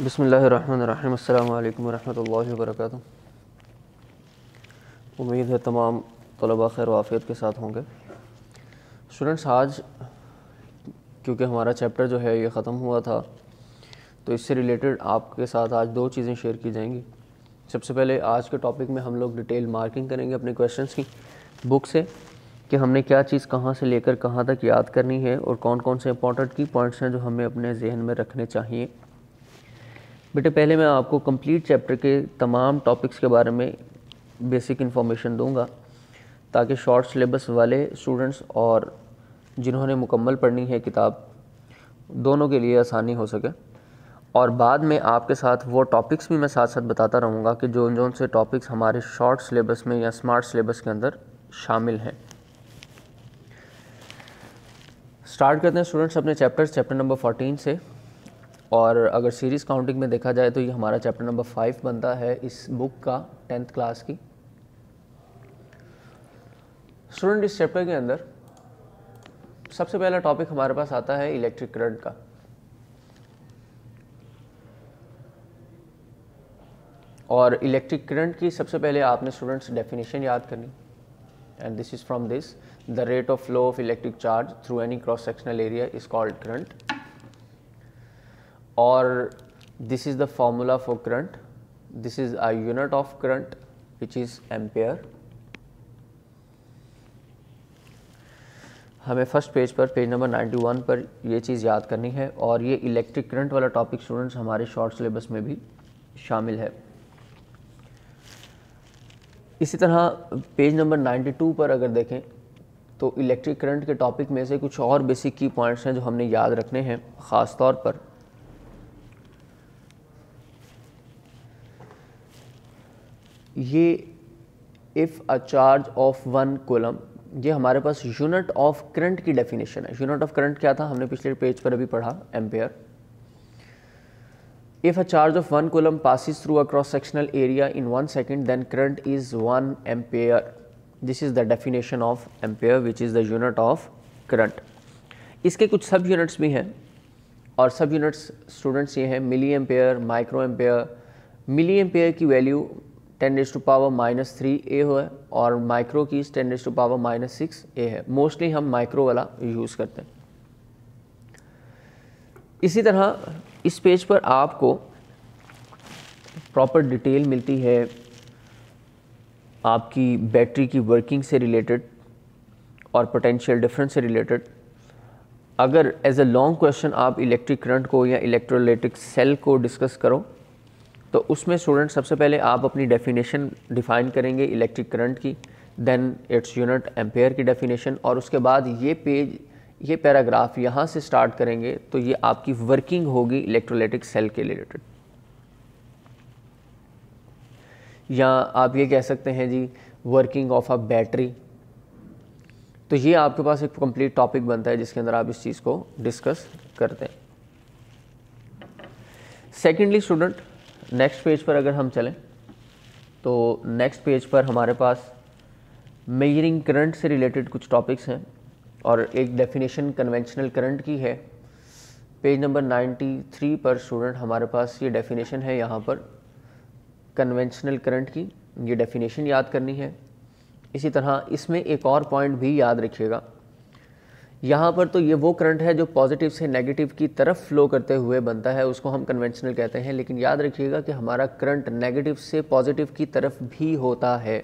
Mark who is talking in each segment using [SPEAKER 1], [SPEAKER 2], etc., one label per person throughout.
[SPEAKER 1] बसमीम् अल्लाम वरहमल वर्क उम्मीद है तमाम तलबा खैर वाफियत के साथ होंगे स्टूडेंट्स आज क्योंकि हमारा चैप्टर जो है ये ख़त्म हुआ था तो इससे रिलेटेड आपके साथ आज दो चीज़ें शेयर की जाएंगी सबसे पहले आज के टॉपिक में हम लोग डिटेल मार्किंग करेंगे अपने क्वेश्चन की बुक से कि हमने क्या चीज़ कहाँ से लेकर कहाँ तक याद करनी है और कौन कौन से इंपॉर्टेंट की पॉइंट्स हैं जो हमें अपने जहन में रखने चाहिए बेटे पहले मैं आपको कंप्लीट चैप्टर के तमाम टॉपिक्स के बारे में बेसिक इन्फॉर्मेशन दूंगा ताकि शॉर्ट सिलेबस वाले स्टूडेंट्स और जिन्होंने मुकम्मल पढ़नी है किताब दोनों के लिए आसानी हो सके और बाद में आपके साथ वो टॉपिक्स भी मैं साथ साथ बताता रहूँगा कि जो जो से टॉपिक्स हमारे शॉर्ट सिलेबस में या स्मार्ट सिलेबस के अंदर शामिल हैं स्टार्ट करते हैं स्टूडेंट्स अपने चैप्टर्स चैप्टर नंबर 14 से और अगर सीरीज़ काउंटिंग में देखा जाए तो ये हमारा चैप्टर नंबर फाइव बनता है इस बुक का टेंथ क्लास की स्टूडेंट इस चैप्टर के अंदर सबसे पहला टॉपिक हमारे पास आता है इलेक्ट्रिक करंट का और इलेक्ट्रिक करंट की सबसे पहले आपने स्टूडेंट्स डेफिनेशन याद करनी and this is from this the rate of flow of electric charge through any cross sectional area is called current or this is the formula for current this is a unit of current which is ampere हमें first page पर page number 91 पर ये चीज़ याद करनी है और ये इलेक्ट्रिक करंट वाला टॉपिक स्टूडेंट्स हमारे शॉर्ट सिलेबस में भी शामिल है इसी तरह पेज नंबर 92 पर अगर देखें तो इलेक्ट्रिक करंट के टॉपिक में से कुछ और बेसिक की पॉइंट्स हैं जो हमने याद रखने हैं ख़ास तौर पर ये if a charge of one coulomb ये हमारे पास यूनिट ऑफ करंट की डेफिनेशन है यूनिट ऑफ करंट क्या था हमने पिछले पेज पर अभी पढ़ा ampere if a charge of one coulomb passes through across sectional area in one second then current is one ampere this is the definition of ampere which is the unit of current इसके कुछ सब units भी हैं और सब units students ये हैं milli ampere micro ampere milli ampere की value ten raise to power minus three A है और माइक्रो की ten raise to power minus six A है मोस्टली हम माइक्रो वाला यूज़ करते हैं इसी तरह इस पेज पर आपको प्रॉपर डिटेल मिलती है आपकी बैटरी की वर्किंग से रिलेटेड और पोटेंशियल डिफरेंस से रिलेटेड अगर एज अ लॉन्ग क्वेश्चन आप इलेक्ट्रिक करंट को या इलेक्ट्रोलाइटिक सेल को डिस्कस करो तो उसमें स्टूडेंट सबसे पहले आप अपनी डेफिनेशन डिफ़ाइन करेंगे इलेक्ट्रिक करंट की देन इट्स यूनिट एम्पेयर की डेफिनेशन और उसके बाद ये पेज ये पैराग्राफ यहाँ से स्टार्ट करेंगे तो ये आपकी वर्किंग होगी इलेक्ट्रोलाइटिक सेल के रिलेटेड या आप ये कह सकते हैं जी वर्किंग ऑफ अ बैटरी तो ये आपके पास एक कंप्लीट टॉपिक बनता है जिसके अंदर आप इस चीज़ को डिस्कस करते हैं सेकेंडली स्टूडेंट नेक्स्ट पेज पर अगर हम चलें तो नेक्स्ट पेज पर हमारे पास मेजरिंग करंट से रिलेटेड कुछ टॉपिक्स हैं और एक डेफिनेशन कन्वेंशनल करंट की है पेज नंबर 93 पर स्टूडेंट हमारे पास ये डेफिनेशन है यहाँ पर कन्वेंशनल करंट की ये डेफिनेशन याद करनी है इसी तरह इसमें एक और पॉइंट भी याद रखिएगा यहाँ पर तो ये वो करंट है जो पॉजिटिव से नेगेटिव की तरफ फ्लो करते हुए बनता है उसको हम कन्वेंशनल कहते हैं लेकिन याद रखिएगा कि हमारा करंट नेगेटिव से पॉजिटिव की तरफ भी होता है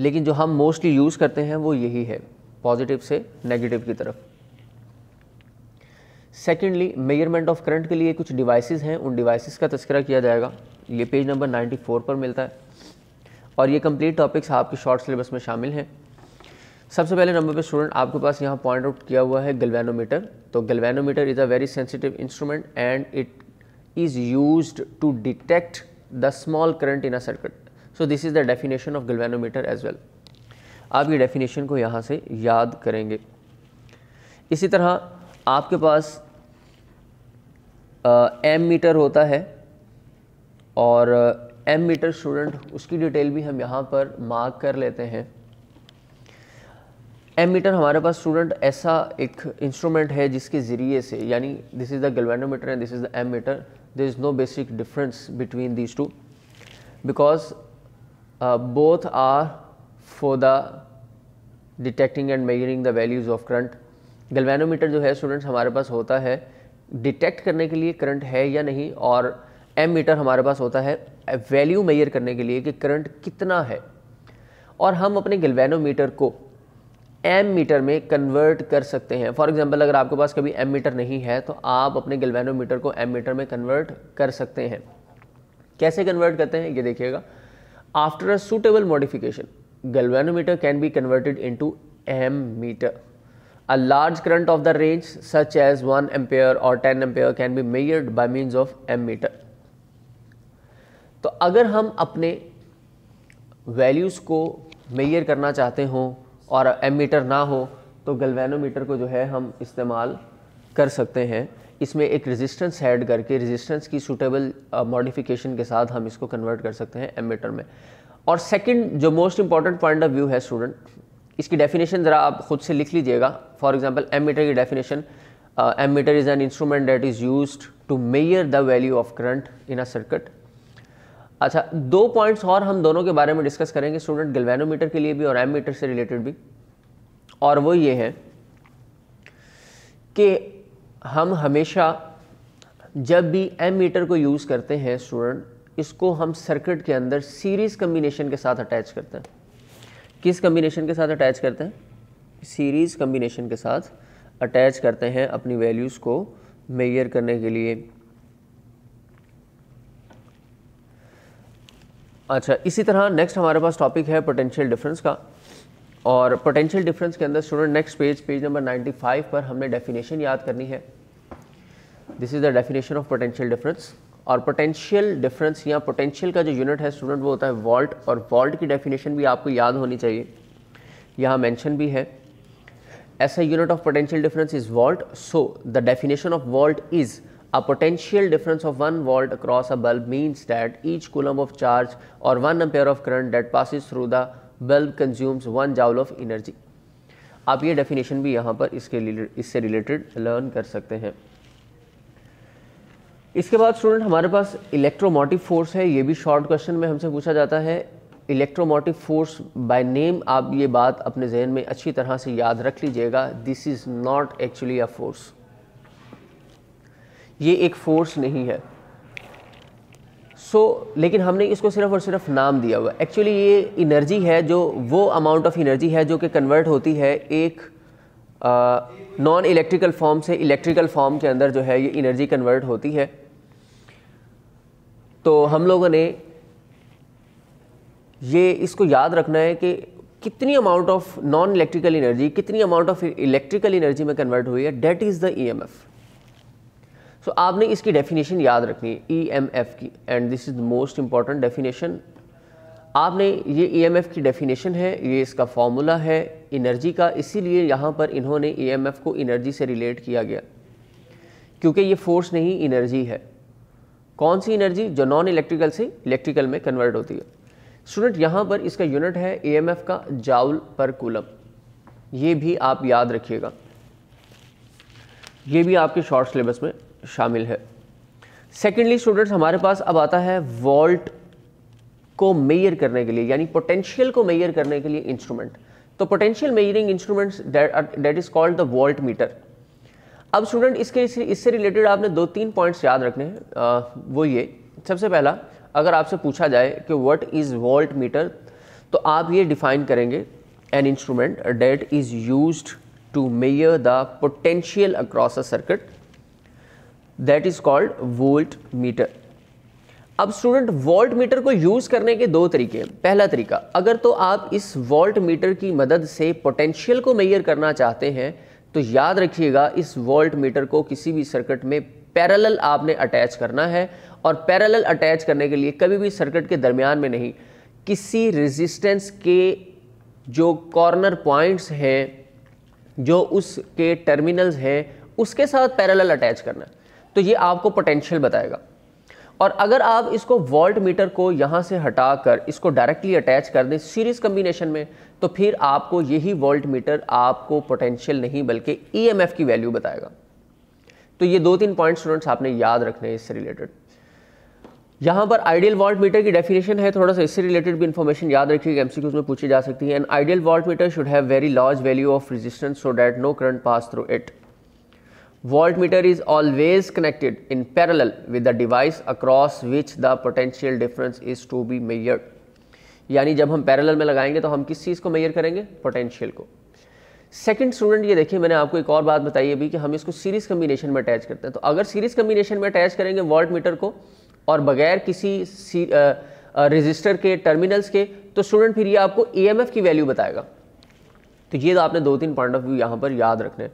[SPEAKER 1] लेकिन जो हम मोस्टली यूज़ करते हैं वो यही है पॉजिटिव से नेगेटिव की तरफ सेकेंडली मेजरमेंट ऑफ करंट के लिए कुछ डिवाइसेस हैं उन डिवाइसेस का तस्करा किया जाएगा ये पेज नंबर 94 पर मिलता है और ये कंप्लीट टॉपिक्स आपके शॉर्ट सिलेबस में शामिल हैं सबसे पहले नंबर पे स्टूडेंट आपके पास यहाँ पॉइंट आउट किया हुआ है गलवेनोमीटर तो galvanometer is a very sensitive instrument and it is use to detect the small current in a circuit so this is the definition of galvanometer as well आप ये definition को यहाँ से याद करेंगे इसी तरह आपके पास एम uh, मीटर होता है और एम मीटर स्टूडेंट उसकी डिटेल भी हम यहाँ पर मार्क कर लेते हैं एमीटर हमारे पास स्टूडेंट ऐसा एक इंस्ट्रूमेंट है जिसके ज़रिए से यानी this is the galvanometer and this is the ammeter there is no basic difference between these two because both are for the detecting and measuring the values of current galvanometer जो है students हमारे पास होता है detect करने के लिए current है या नहीं और एम मीटर हमारे पास होता है वैल्यू मेजर करने के लिए कि करंट कितना है और हम अपने गलवेनोमीटर को एम मीटर में कन्वर्ट कर सकते हैं फॉर एग्जाम्पल अगर आपके पास कभी एम मीटर नहीं है तो आप अपने गलवेनोमीटर को एम मीटर में कन्वर्ट कर सकते हैं कैसे कन्वर्ट करते हैं ये देखिएगा after a suitable modification converted in to ammeter a large current of the range such as one ampere और ten ampere can be measured by means of ammeter तो अगर हम अपने वैल्यूज़ को मेयर करना चाहते हों और एम मीटर ना हो तो गलवेनोमीटर को जो है हम इस्तेमाल कर सकते हैं इसमें एक रेजिस्टेंस ऐड करके रेजिस्टेंस की सूटेबल मॉडिफिकेशन के साथ हम इसको कन्वर्ट कर सकते हैं एम मीटर में और सेकंड जो most important point of view है स्टूडेंट इसकी डेफिनेशन ज़रा आप खुद से लिख लीजिएगा फॉर एग्जाम्पल एम मीटर की definition ammeter is an instrument that is use to measure the value of current in a circuit अच्छा दो पॉइंट्स और हम दोनों के बारे में डिस्कस करेंगे स्टूडेंट गल्वेनोमीटर के लिए भी और एम मीटर से रिलेटेड भी और वो ये है कि हम हमेशा जब भी एम मीटर को यूज़ करते हैं स्टूडेंट इसको हम सर्किट के अंदर सीरीज़ कम्बिनेशन के साथ अटैच करते हैं किस कम्बिनेशन के साथ अटैच करते हैं सीरीज़ कम्बिनेशन के साथ अटैच करते हैं अपनी वैल्यूज़ को मेयर करने के लिए अच्छा इसी तरह नेक्स्ट हमारे पास टॉपिक है पोटेंशियल डिफरेंस का और पोटेंशियल डिफरेंस के अंदर student next page page number 95 पर हमने डेफिनेशन याद करनी है this is the definition of potential difference और पोटेंशियल डिफरेंस या पोटेंशियल का जो यूनिट है स्टूडेंट वो होता है वॉल्ट और वॉल्ट की डेफिनेशन भी आपको याद होनी चाहिए यहाँ मैंशन भी है ऐसा unit of potential difference is volt so the definition of volt is A potential difference of 1 volt across a bulb means that each coulomb of charge or 1 ampere of current that passes through the bulb consumes 1 joule of energy. aap ye definition bhi yahan par iske isse related learn kar sakte hain इसके बाद student हमारे पास electromotive force है ये भी short question में हमसे पूछा जाता है इलेक्ट्रोमोटिव फोर्स बाय नेम आप ये बात अपने जहन में अच्छी तरह से याद रख लीजिएगा this is not actually a force ये एक फोर्स नहीं है सो so, लेकिन हमने इसको सिर्फ और सिर्फ नाम दिया हुआ एक्चुअली ये इनर्जी है जो वो अमाउंट ऑफ इनर्जी है जो कि कन्वर्ट होती है एक नॉन इलेक्ट्रिकल फॉर्म से इलेक्ट्रिकल फॉर्म के अंदर जो है ये इनर्जी कन्वर्ट होती है तो हम लोगों ने ये इसको याद रखना है कि कितनी amount of non electrical energy कितनी अमाउंट ऑफ इलेक्ट्रिकल इनर्जी में कन्वर्ट हुई है that is the E so so, आपने इसकी डेफिनेशन याद रखनी है ई एम एफ की and this is the most important definition आपने ये ई एम एफ की डेफिनेशन है ये इसका फॉर्मूला है इनर्जी का इसीलिए यहाँ पर इन्होंने ई एम एफ को इनर्जी से रिलेट किया गया क्योंकि ये फोर्स नहीं इनर्जी है कौन सी एनर्जी जो नॉन इलेक्ट्रिकल से इलेक्ट्रिकल में कन्वर्ट होती है स्टूडेंट यहाँ पर इसका यूनिट है ए एम एफ का जाउल पर कूलम ये भी आप याद रखिएगा ये भी आपके शॉर्ट सिलेबस में शामिल है सेकेंडली स्टूडेंट्स हमारे पास अब आता है वॉल्ट को मेयर करने के लिए यानी पोटेंशियल को मेयर करने के लिए इंस्ट्रूमेंट तो potential measuring instruments that is called the voltmeter अब स्टूडेंट इसके इससे रिलेटेड आपने दो तीन पॉइंट्स याद रखने हैं वो ये सबसे पहला अगर आपसे पूछा जाए कि वट इज़ वॉल्ट मीटर तो आप ये डिफाइन करेंगे an instrument that is use to measure the potential across a circuit that is called voltmeter अब स्टूडेंट वोल्ट मीटर को यूज़ करने के दो तरीके हैं पहला तरीका अगर तो आप इस वोल्ट मीटर की मदद से पोटेंशियल को मेयर करना चाहते हैं तो याद रखिएगा इस वोल्ट मीटर को किसी भी सर्किट में पैरेलल आपने अटैच करना है और पैरेलल अटैच करने के लिए कभी भी सर्किट के दरमियान में नहीं किसी रेजिस्टेंस के जो कॉर्नर पॉइंट्स हैं जो उसके टर्मिनल्स हैं उसके साथ पैरेलल अटैच करना है तो ये आपको पोटेंशियल बताएगा और अगर आप इसको वॉल्ट मीटर को यहाँ से हटाकर इसको डायरेक्टली अटैच कर दें सीरीज कम्बिनेशन में तो फिर आपको यही वॉल्ट मीटर आपको पोटेंशियल नहीं बल्कि ईएमएफ e की वैल्यू बताएगा तो ये दो तीन पॉइंट स्टूडेंट्स आपने याद रखने हैं इससे रिलेटेड यहाँ पर आइडियल वॉल्ट मीटर की डेफिनेशन है थोड़ा सा इससे रिलेटेड भी इन्फॉर्मेशन याद रखिएगा एमसीक्यूज में पूछी जा सकती है and ideal voltmeter should have very large value of resistance so that no current pass through it meter is always connected in parallel with the device across which the potential difference is to be measured यानी जब हम parallel में लगाएंगे तो हम किस चीज़ को mayor करेंगे पोटेंशियल को सेकेंड स्टूडेंट ये देखिए मैंने आपको एक और बात बताई अभी कि हम इसको सीरीज कम्बिनेशन में अटैच करते हैं तो अगर सीरीज कम्बिनेशन में अटैच करेंगे वॉल्ट मीटर को और बगैर किसी रजिस्टर के टर्मिनल्स के तो स्टूडेंट फिर ये आपको ई की वैल्यू बताएगा तो ये तो आपने दो तीन पॉइंट ऑफ व्यू यहाँ पर याद रखने हैं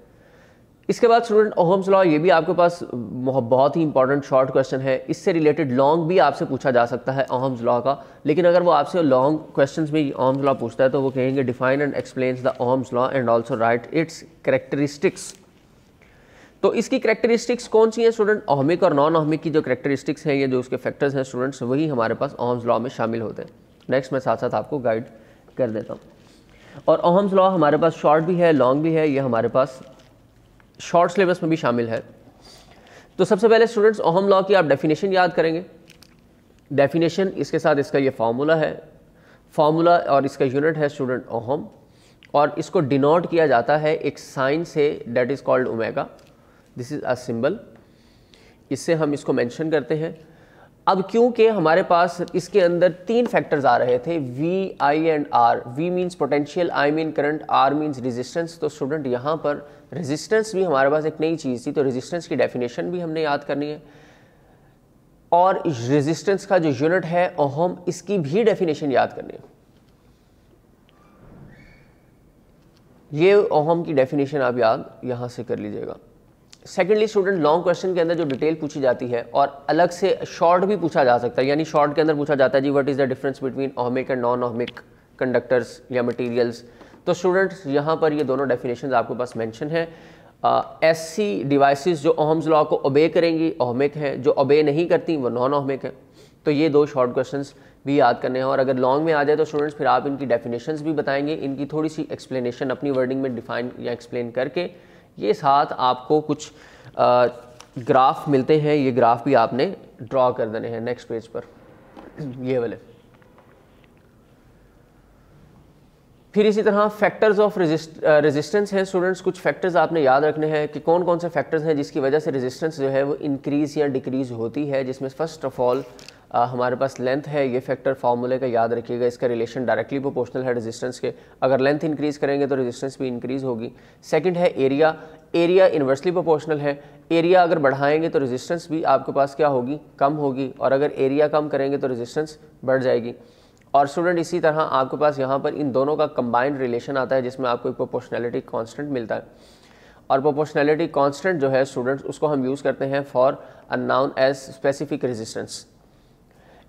[SPEAKER 1] इसके बाद स्टूडेंट ओहम्स लॉ ये भी आपके पास बहुत ही इंपॉर्टेंट शॉर्ट क्वेश्चन है इससे रिलेटेड लॉन्ग भी आपसे पूछा जा सकता है ओहम्स लॉ का लेकिन अगर वो आपसे लॉन्ग क्वेश्चन में ओहम्स लॉ पूछता है तो वो कहेंगे define and explain the Ohm's law and also write its characteristics तो इसकी करेक्टरिस्टिक्स कौन सी हैं स्टूडेंट ओहमिक और नॉन ओहमिक की जो करेक्टरिस्टिक्स हैं या जो उसके फैक्टर्स हैं स्टूडेंट्स वही हमारे पास ओहम्स लॉ में शामिल होते हैं नेक्स्ट मैं साथ साथ आपको गाइड कर देता हूँ और ओहम्स लॉ हमारे पास शॉर्ट भी है लॉन्ग भी है ये हमारे पास शॉर्ट सिलेबस में भी शामिल है तो सबसे पहले स्टूडेंट्स ओहम लॉ की आप डेफिनेशन याद करेंगे डेफिनेशन इसके साथ इसका ये फार्मूला है फार्मूला और इसका यूनिट है स्टूडेंट ओहम और इसको डिनोट किया जाता है एक साइन से that is called omega this is a symbol इससे हम इसको मैंशन करते हैं अब क्योंकि हमारे पास इसके अंदर तीन फैक्टर्स आ रहे थे V I and R V means potential I mean current R means resistance तो स्टूडेंट यहाँ पर रेजिस्टेंस भी हमारे पास एक नई चीज़ थी तो रेजिस्टेंस की डेफिनेशन भी हमने याद करनी है और रेजिस्टेंस का जो यूनिट है ओहम इसकी भी डेफिनेशन याद करनी है ये ओहम की डेफिनेशन आप याद यहाँ से कर लीजिएगा सेकेंडली स्टूडेंट लॉन्ग क्वेश्चन के अंदर जो डिटेल पूछी जाती है और अलग से शॉर्ट भी पूछा जा सकता है यानी शॉर्ट के अंदर पूछा जाता है जी what is the difference between ohmic and non ohmic conductors या मटेरियल्स तो स्टूडेंट्स यहाँ पर ये दोनों डेफिनेशन आपके पास मैंशन है एस सी जो ओहम्स लॉ को ओबे करेंगी ओहमिक हैं जो ओबे नहीं करती वो नॉन ओहमिक है तो ये दो शॉर्ट क्वेश्चन भी याद करने हैं और अगर लॉन्ग में आ जाए तो स्टूडेंट्स फिर आप इनकी डेफिनेशंस भी बताएंगे इनकी थोड़ी सी एक्सप्लेनेशन अपनी वर्डिंग में डिफाइन या एक्सप्लेन करके ये साथ आपको कुछ आ, ग्राफ मिलते हैं ये ग्राफ भी आपने ड्रॉ कर देने हैं नेक्स्ट पेज पर ये वाले फिर इसी तरह फैक्टर्स ऑफ रेजिस्टेंस हैं स्टूडेंट्स कुछ फैक्टर्स आपने याद रखने हैं कि कौन कौन से फैक्टर्स हैं जिसकी वजह से रेजिस्टेंस जो है वो इंक्रीज़ या डिक्रीज़ होती है जिसमें फ़र्स्ट ऑफ ऑल आ, हमारे पास लेंथ है ये फैक्टर फार्मूले का याद रखिएगा इसका रिलेशन डायरेक्टली प्रोपोर्शनल है रेजिस्टेंस के अगर लेंथ इंक्रीज करेंगे तो रेजिस्टेंस भी इंक्रीज होगी सेकंड है एरिया एरिया इन्वर्सली प्रोपोर्शनल है एरिया अगर बढ़ाएंगे तो रेजिस्टेंस भी आपके पास क्या होगी कम होगी और अगर एरिया कम करेंगे तो रेजिस्टेंस बढ़ जाएगी और स्टूडेंट इसी तरह आपके पास यहाँ पर इन दोनों का कंबाइंड रिलेशन आता है जिसमें आपको एक प्रोपोर्शनैलिटी कॉन्स्टेंट मिलता है और प्रोपोर्शनैलिटी कॉन्स्टेंट जो है स्टूडेंट्स उसको हम यूज़ करते हैं for a known as specific resistance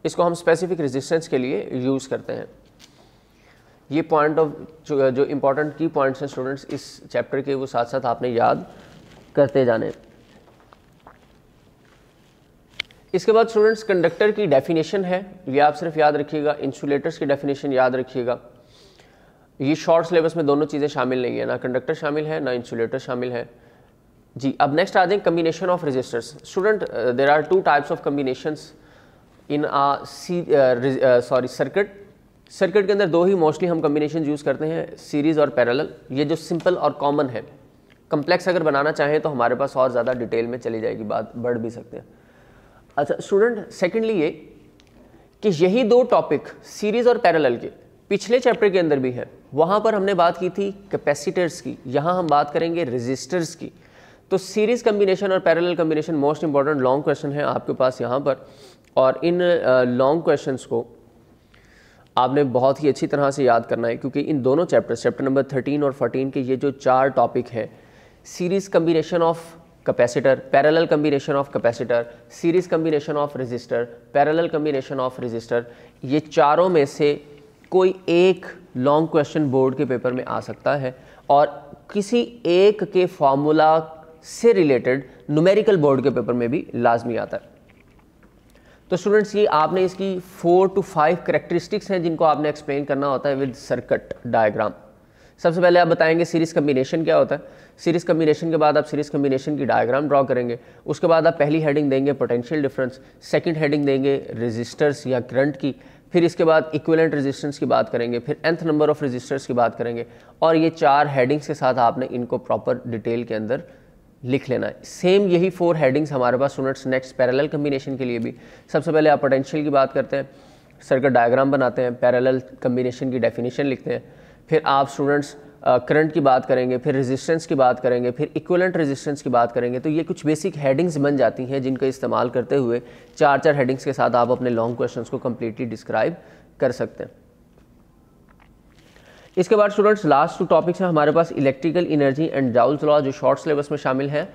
[SPEAKER 1] इसको हम स्पेसिफिक रेजिस्टेंस के लिए यूज़ करते हैं ये पॉइंट ऑफ जो इंपॉर्टेंट की पॉइंट्स हैं स्टूडेंट्स इस चैप्टर के वो साथ साथ आपने याद करते जाने इसके बाद स्टूडेंट्स कंडक्टर की डेफिनेशन है ये आप सिर्फ याद रखिएगा इंसुलेटर्स की डेफिनेशन याद रखिएगा ये शॉर्ट सिलेबस में दोनों चीज़ें शामिल नहीं है ना कंडक्टर शामिल है ना इंसुलेटर शामिल है जी अब नेक्स्ट आ जाए combination of resistors student there are two types of combinations in uh sorry circuit circuit के अंदर दो ही मोस्टली हम कम्बिनेशन यूज़ करते हैं सीरीज़ और पैरेलल ये जो सिंपल और कॉमन है कम्प्लेक्स अगर बनाना चाहें तो हमारे पास और ज़्यादा डिटेल में चली जाएगी बात बढ़ भी सकते हैं अच्छा स्टूडेंट सेकेंडली ये कि यही दो टॉपिक सीरीज़ और पैरेलल के पिछले चैप्टर के अंदर भी है वहाँ पर हमने बात की थी कैपेसिटर्स की यहाँ हम बात करेंगे रजिस्टर्स की तो सीरीज़ कम्बिनेशन और parallel combination most important long question है आपके पास यहाँ पर और इन लॉन्ग क्वेश्चंस को आपने बहुत ही अच्छी तरह से याद करना है क्योंकि इन दोनों चैप्टर्स चैप्टर नंबर थर्टीन और फोर्टीन के ये जो चार टॉपिक हैं series combination of capacitor parallel combination of capacitor series combination of resistor parallel combination of resistor ये चारों में से कोई एक लॉन्ग क्वेश्चन बोर्ड के पेपर में आ सकता है और किसी एक के फार्मूला से रिलेटेड न्यूमेरिकल बोर्ड के पेपर में भी लाजमी आता है तो स्टूडेंट्स ये आपने इसकी फोर टू फाइव करेक्टरिस्टिक्स हैं जिनको आपने एक्सप्लेन करना होता है विद सर्कट डायग्राम सबसे पहले आप बताएंगे सीरीज़ कम्बिनेशन क्या होता है सीरीज़ कम्बिनेशन के बाद आप सीरीज़ कम्बिनेशन की डायग्राम ड्रॉ करेंगे उसके बाद आप पहली हेडिंग देंगे पोटेंशियल डिफरेंस सेकंड हेडिंग देंगे रेजिस्टर्स या करंट की फिर इसके बाद इक्वलेंट रेजिस्टेंस की बात करेंगे फिर एंथ नंबर ऑफ रेजिस्टर्स की बात करेंगे और ये चार हेडिंग्स के साथ आपने इनको प्रॉपर डिटेल के अंदर लिख लेना है सेम यही फोर हेडिंग्स हमारे पास यूनिट्स नेक्स्ट पैरेलल कम्बिनेशन के लिए भी सबसे पहले आप पोटेंशियल की बात करते हैं सर्किट डायग्राम बनाते हैं पैरेलल कम्बिनेशन की डेफिनेशन लिखते हैं फिर आप स्टूडेंट्स करंट की बात करेंगे फिर रेजिस्टेंस की बात करेंगे फिर इक्वलेंट रेजिस्टेंस की बात करेंगे तो ये कुछ बेसिक हेडिंग्स बन जाती हैं जिनका इस्तेमाल करते हुए चार चार हेडिंग्स के साथ आप अपने लॉन्ग क्वेश्चंस को कम्प्लीटली डिस्क्राइब कर सकते हैं इसके बाद स्टूडेंट्स लास्ट टू टॉपिक्स हैं हमारे पास electrical energy and Joule's law जो शॉर्ट सिलेबस में शामिल हैं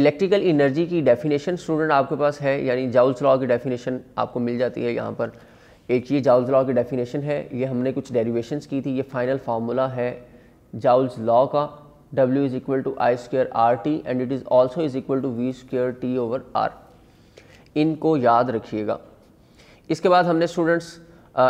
[SPEAKER 1] इलेक्ट्रिकल एनर्जी की डेफिनेशन स्टूडेंट आपके पास है यानी जाउल्स लॉ की डेफिनेशन आपको मिल जाती है यहाँ पर एक ये जाउल्स लॉ की डेफिनेशन है ये हमने कुछ डेरीवेशन की थी ये फाइनल फार्मूला है जाउल्स लॉ का W is equal to I square R T and it is also is equal to V square T over R इनको याद रखिएगा इसके बाद हमने स्टूडेंट्स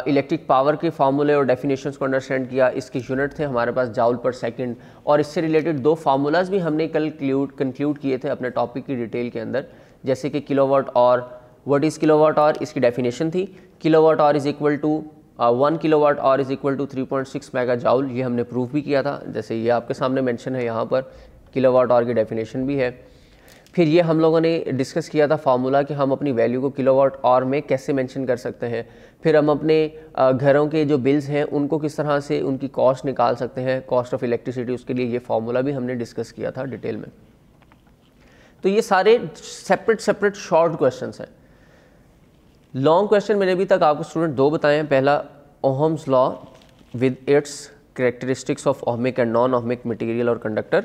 [SPEAKER 1] इलेक्ट्रिक पावर के फार्मूले और डेफिनेशंस को अंडरस्टैंड किया इसके यूनिट थे हमारे पास जाउल पर सेकंड और इससे रिलेटेड दो फार्मूलाज भी हमने कल कंक्लूड किए थे अपने टॉपिक की डिटेल के अंदर जैसे कि किलोवाट और वट इज़ किलोवाट और इसकी डेफिनेशन थी kilowatt hour is equal to one kilowatt hour is equal to three point six mega joule ये हमने प्रूव भी किया था जैसे ये आपके सामने मैंशन है यहाँ पर किलोवाट और की डेफिनेशन भी है फिर ये हम लोगों ने डिस्कस किया था फार्मूला कि हम अपनी वैल्यू को किलोवाट और में कैसे मेंशन कर सकते हैं फिर हम अपने घरों के जो बिल्स हैं उनको किस तरह से उनकी कॉस्ट निकाल सकते हैं कॉस्ट ऑफ इलेक्ट्रिसिटी उसके लिए ये फार्मूला भी हमने डिस्कस किया था डिटेल में तो ये सारे सेपरेट सेपरेट शॉर्ट क्वेश्चन हैं लॉन्ग क्वेश्चन मैंने अभी तक आपको स्टूडेंट दो बताए हैं पहला Ohm's law with its characteristics of ohmic and non ohmic material और कंडक्टर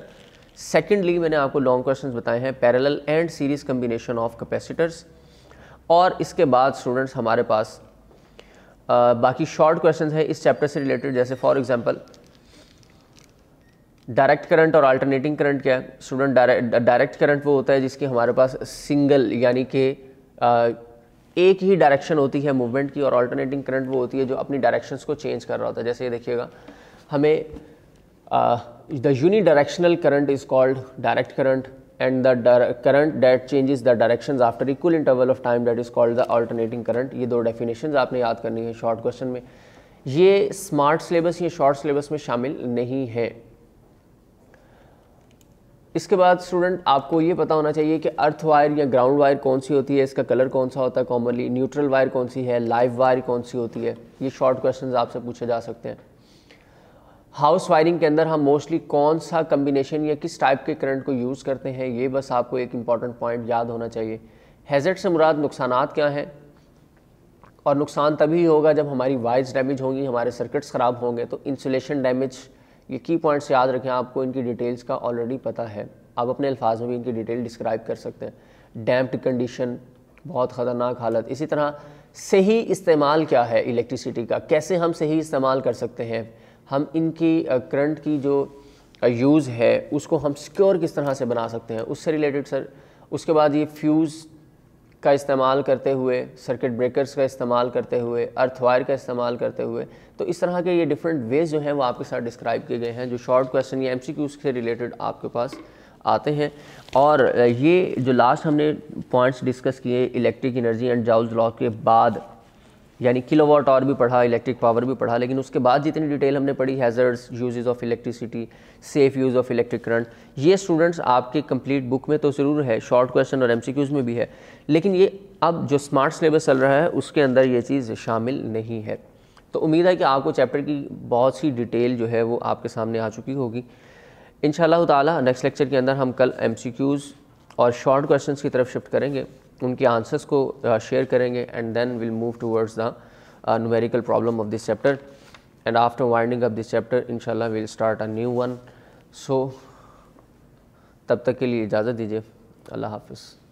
[SPEAKER 1] सेकेंडली मैंने आपको लॉन्ग क्वेश्चन बताए हैं parallel and series combination of capacitors और इसके बाद स्टूडेंट्स हमारे पास आ, बाकी शॉर्ट क्वेश्चन हैं इस चैप्टर से रिलेटेड जैसे फॉर एग्जाम्पल डायरेक्ट करंट और अल्टरनेटिंग करंट क्या है स्टूडेंट डायरेक्ट करंट वो होता है जिसकी हमारे पास सिंगल यानी कि एक ही डायरेक्शन होती है मूवमेंट की और अल्टरनेटिंग करंट वो होती है जो अपनी डायरेक्शंस को चेंज कर रहा होता है जैसे ये देखिएगा हमें uh, the unidirectional current is called direct current and the current that changes the directions after equal interval of time that is called the alternating current ये दो definitions आपने याद करनी है short question में ये smart syllabus या short syllabus में शामिल नहीं है इसके बाद स्टूडेंट आपको ये पता होना चाहिए कि अर्थ वायर या ग्राउंड वायर कौन सी होती है इसका कलर कौन सा होता है कॉमनली न्यूट्रल वायर कौन सी है लाइव वायर कौन सी होती है ये शॉर्ट क्वेश्चंस आपसे पूछे जा सकते हैं हाउस वायरिंग के अंदर हम मोस्टली कौन सा कम्बिनेशन या किस टाइप के करंट को यूज़ करते हैं ये बस आपको एक इम्पॉर्टेंट पॉइंट याद होना चाहिए हैजट से मुराद नुकसान क्या हैं और नुकसान तभी होगा जब हमारी वायर्स डैमेज होंगी हमारे सर्किट्स ख़राब होंगे तो इंसुलेशन डैमेज ये की पॉइंट्स याद रखें आपको इनकी डिटेल्स का ऑलरेडी पता है आप अपने अल्फाज में भी इनकी डिटेल डिस्क्राइब कर सकते हैं डैम्प्ड कंडीशन बहुत ख़तरनाक हालत इसी तरह सही इस्तेमाल क्या है इलेक्ट्रिसिटी का कैसे हम सही इस्तेमाल कर सकते हैं हम इनकी करंट की जो यूज़ है उसको हम सिक्योर किस तरह से बना सकते हैं उससे रिलेटेड सर उसके बाद ये फ्यूज़ का इस्तेमाल करते हुए सर्किट ब्रेकर्स का इस्तेमाल करते हुए अर्थ वायर का इस्तेमाल करते हुए तो इस तरह के ये डिफरेंट वेज जो हैं वो आपके साथ डिस्क्राइब किए गए हैं जो शॉर्ट क्वेश्चन या एम से रिलेटेड आपके पास आते हैं और ये जो लास्ट हमने पॉइंट्स डिस्कस किए electric energy and Joule's law के बाद यानी किलोवाट और भी पढ़ा इलेक्ट्रिक पावर भी पढ़ा लेकिन उसके बाद जितनी डिटेल हमने पढ़ी hazards uses of electricity safe use of electric current ये स्टूडेंट्स आपके कंप्लीट बुक में तो ज़रूर है शॉर्ट क्वेश्चन और एमसीक्यूज में भी है लेकिन ये अब जो स्मार्ट सिलेबस चल रहा है उसके अंदर ये चीज़ शामिल नहीं है तो उम्मीद है कि आपको चैप्टर की बहुत सी डिटेल जो है वो आपके सामने आ चुकी होगी इन ताला नेक्स्ट लेक्चर के अंदर हम कल एमसीक्यूज़ और शॉर्ट क्वेश्चन की तरफ शिफ्ट करेंगे उनके आंसर्स को शेयर uh, करेंगे and then will move towards the numerical problem of this chapter and after winding up this chapter इनशाला will start a new one so तब तक के लिए इजाज़त दीजिए अल्लाह हाफिज़